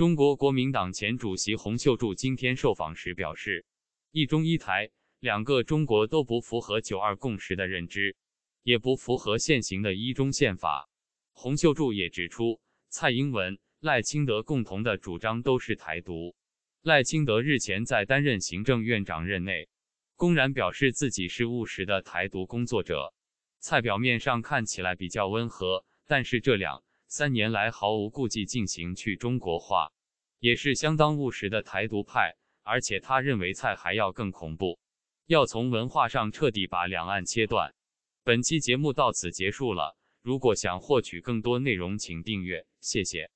中国国民党前主席洪秀柱今天受访时表示：“一中一台，两个中国都不符合‘九二共识’的认知，也不符合现行的一中宪法。”洪秀柱也指出，蔡英文、赖清德共同的主张都是台独。赖清德日前在担任行政院长任内，公然表示自己是务实的台独工作者。蔡表面上看起来比较温和，但是这两。三年来毫无顾忌进行去中国化，也是相当务实的台独派。而且他认为，蔡还要更恐怖，要从文化上彻底把两岸切断。本期节目到此结束了。如果想获取更多内容，请订阅，谢谢。